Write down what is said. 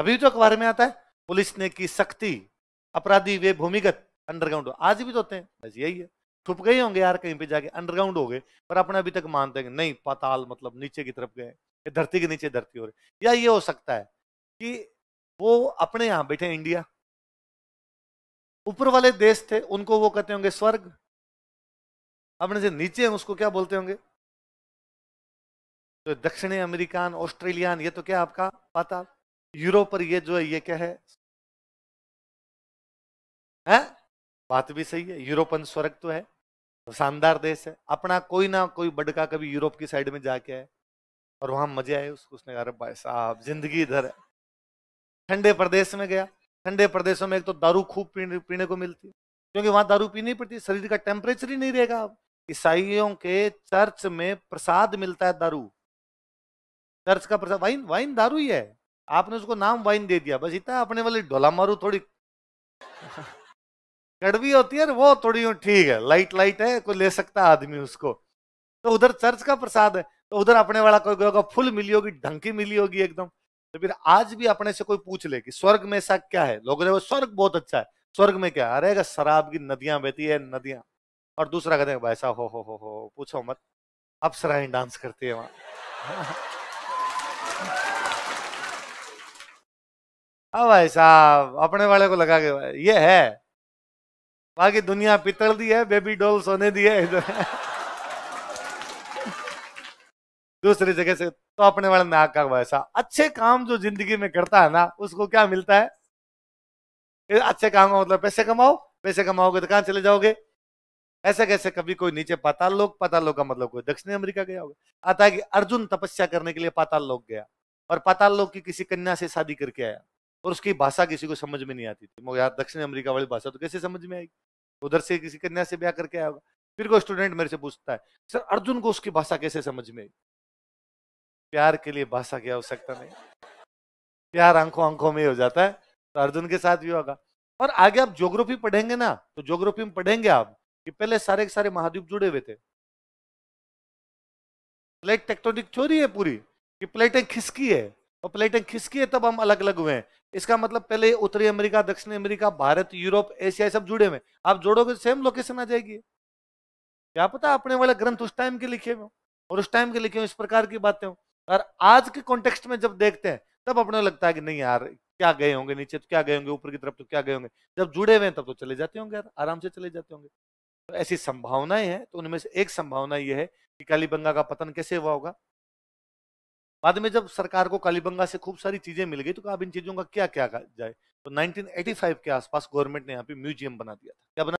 अभी तो अखबार में आता है पुलिस ने की सख्ती अपराधी वे भूमिगत अंडरग्राउंड आज भी तो होते हैं बस यही है छुप गए होंगे यार कहीं पे जाके अंडरग्राउंड हो गए पर अपने अभी तक मानते हैं नहीं पाताल मतलब नीचे की तरफ गए धरती के नीचे धरती हो रही या ये हो सकता है कि वो अपने यहां बैठे इंडिया ऊपर वाले देश थे उनको वो कहते होंगे स्वर्ग अपने से नीचे हैं उसको क्या बोलते होंगे तो दक्षिणी अमेरिकन ऑस्ट्रेलियन ये तो क्या आपका पाताल यूरो पर ये जो है ये क्या है हैं बात भी सही है यूरोपन स्वर्ग तो है तो शानदार देश है अपना कोई ना कोई बड़का कभी यूरोप की साइड में जाके आए और वहां मजे आए उसको उसने कहा भाई साहब जिंदगी इधर है ठंडे प्रदेश में गया ठंडे प्रदेशों में एक तो दारू खूब पीने, पीने को मिलती क्योंकि वहां दारू पीनी पड़ती शरीर का टेम्परेचर ही नहीं रहेगा अब ईसाइयों के चर्च में प्रसाद मिलता है दारू चर्च का प्रसाद वाइन वाइन दारू ही है आपने उसको नाम वाइन दे दिया बस इतना अपने वाली ढोला मारू थोड़ी कड़वी होती है वो थोड़ी ठीक है लाइट लाइट है कोई ले सकता आदमी उसको तो उधर चर्च का प्रसाद है तो उधर अपने वाला कोई होगा फुल मिली होगी ढंकी मिली होगी एकदम तो फिर आज भी अपने से कोई पूछ ले कि स्वर्ग में ऐसा क्या है लोग स्वर्ग बहुत अच्छा है स्वर्ग में क्या अरे शराब की नदियां बहती है नदियां और दूसरा कहते हैं ऐसा हो हो हो हो पूछो मत सराय डांस करती है वहां हाँ भाई साहब अपने वाले को लगा के भाई ये है बाकी दुनिया पितल दी है बेबी डॉल सोने दी है दूसरी जगह से तो अपने वाले ने आका वैसा अच्छे काम जो जिंदगी में करता है ना उसको क्या मिलता है अच्छे काम का मतलब पैसे कमाओ पैसे कमाओगे तो कहाँ चले जाओगे ऐसे कैसे कभी कोई नीचे पाताल लोग पाताल लोग का मतलब कोई दक्षिण अमेरिका गया होगा आता है कि अर्जुन तपस्या करने के लिए पाताल लोग गया और पाताल लोग की किसी कन्या से शादी करके आया और उसकी भाषा किसी को समझ में नहीं आती थी मगर यार दक्षिण अमेरिका वाली भाषा तो कैसे समझ में आएगी उधर से किसी कन्या से ब्याह करके आया होगा फिर कोई स्टूडेंट मेरे से पूछता है सर अर्जुन को उसकी भाषा कैसे समझ में आई प्यार के लिए भाषा की आवश्यकता नहीं प्यार आंखों आंखों में हो जाता है तो अर्जुन के साथ भी होगा और आगे आप ज्योग्राफी पढ़ेंगे ना तो ज्योग्राफी में पढ़ेंगे आप कि पहले सारे के सारे महाद्वीप जुड़े हुए थे प्लेट टेक्टोनिक थ्योरी है पूरी कि प्लेटें खिसकी है और प्लेटें खिसकी है तब हम अलग अलग हुए हैं इसका मतलब पहले उत्तरी अमेरिका दक्षिण अमेरिका भारत यूरोप एशिया सब जुड़े हुए आप जोड़ोगे सेम तो लोकेशन आ जाएगी क्या पता अपने वाला ग्रंथ उस टाइम के लिखे हुए और उस टाइम के लिखे हुए इस प्रकार की बातें हो और आज के कॉन्टेक्स्ट में जब देखते हैं तब अपने लगता है कि नहीं यार क्या गए होंगे नीचे तो क्या गए होंगे ऊपर की तरफ तो क्या गए होंगे जब जुड़े हुए हैं तब तो चले जाते होंगे यार आराम से चले जाते होंगे तो ऐसी संभावनाएं हैं तो उनमें से एक संभावना यह है कि कालीबंगा का पतन कैसे हुआ होगा बाद में जब सरकार को कालीबंगा से खूब सारी चीजें मिल गई तो कहा इन चीजों का क्या क्या जाए तो 1985 के आसपास गवर्नमेंट ने यहाँ पे म्यूजियम बना दिया था क्या बना